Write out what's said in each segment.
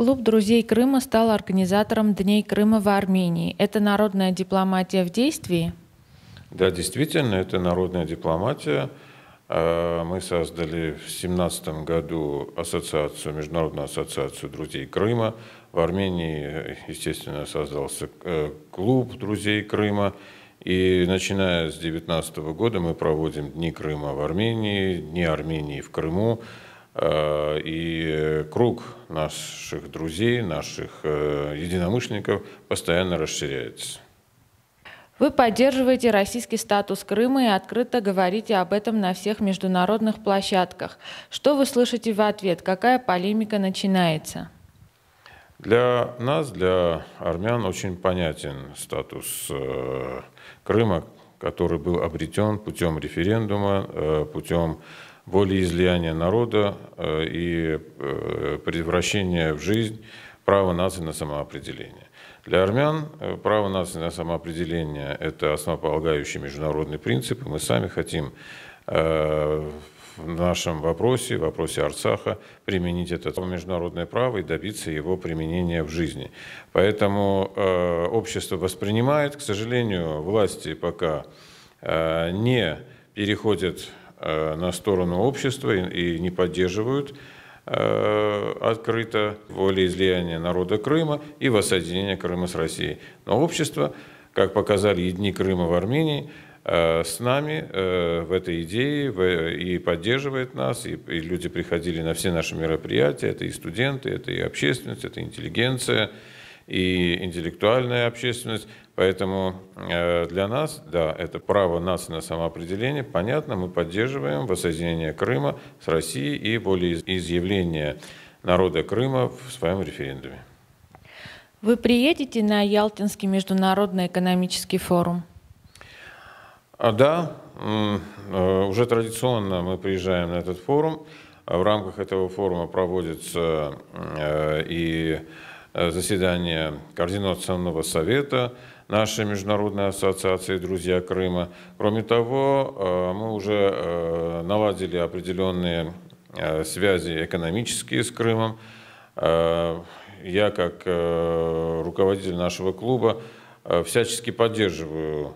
Клуб друзей Крыма стал организатором Дней Крыма в Армении. Это народная дипломатия в действии? Да, действительно, это народная дипломатия. Э, мы создали в 2017 году ассоциацию, Международную ассоциацию друзей Крыма. В Армении, естественно, создался э, клуб друзей Крыма. И начиная с 2019 года мы проводим Дни Крыма в Армении, Дни Армении в Крыму. Э, и круг наших друзей, наших э, единомышленников постоянно расширяется. Вы поддерживаете российский статус Крыма и открыто говорите об этом на всех международных площадках. Что вы слышите в ответ? Какая полемика начинается? Для нас, для армян, очень понятен статус э, Крыма, который был обретен путем референдума, путем волеизлияния народа э, и э, превращения в жизнь права нации на самоопределение. Для армян э, право нации на самоопределение – это основополагающий международный принцип, мы сами хотим в нашем вопросе, в вопросе Арцаха, применить это международное право и добиться его применения в жизни. Поэтому общество воспринимает, к сожалению, власти пока не переходят Э, на сторону общества и, не поддерживают э, открыто волеизлияние народа Крыма и воссоединение Крыма с Россией. Но общество, как показали и Крыма в Армении, э, с нами в этой идее и поддерживает нас, и люди приходили на все наши мероприятия, это и студенты, это и общественность, это интеллигенция, и интеллектуальная общественность. Поэтому э, для нас, да, это право нации на самоопределение. Понятно, мы поддерживаем воссоединение Крыма с Россией и волеизъявление народа Крыма в своем референдуме. Вы приедете на Ялтинский международный экономический форум? А, да, э, уже традиционно мы приезжаем на этот форум. В рамках этого форума проводится э, и Э, заседание Координационного совета нашей Международной ассоциации «Друзья Крыма». Кроме того, э, мы уже э, наладили определенные связи экономические с Крымом. Я, как руководитель нашего клуба, всячески поддерживаю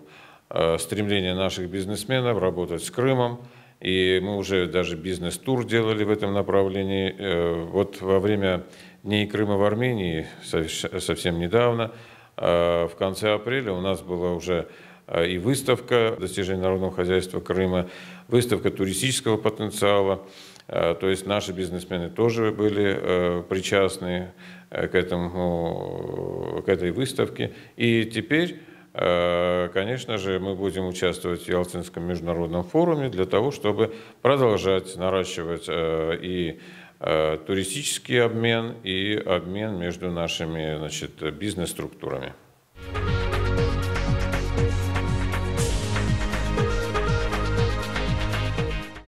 стремление наших бизнесменов работать с Крымом. И мы уже даже бизнес-тур делали в этом направлении. Вот во время Дней Крыма в Армении совсем недавно. А, в конце апреля у нас была уже а, и выставка достижений народного хозяйства Крыма, выставка туристического потенциала. А, то есть наши бизнесмены тоже были причастны к, этому, к этой выставке. И теперь Конечно же, мы будем участвовать в Ялтинском международном форуме для того, чтобы продолжать наращивать и Э, туристический обмен и обмен между нашими значит, бизнес-структурами.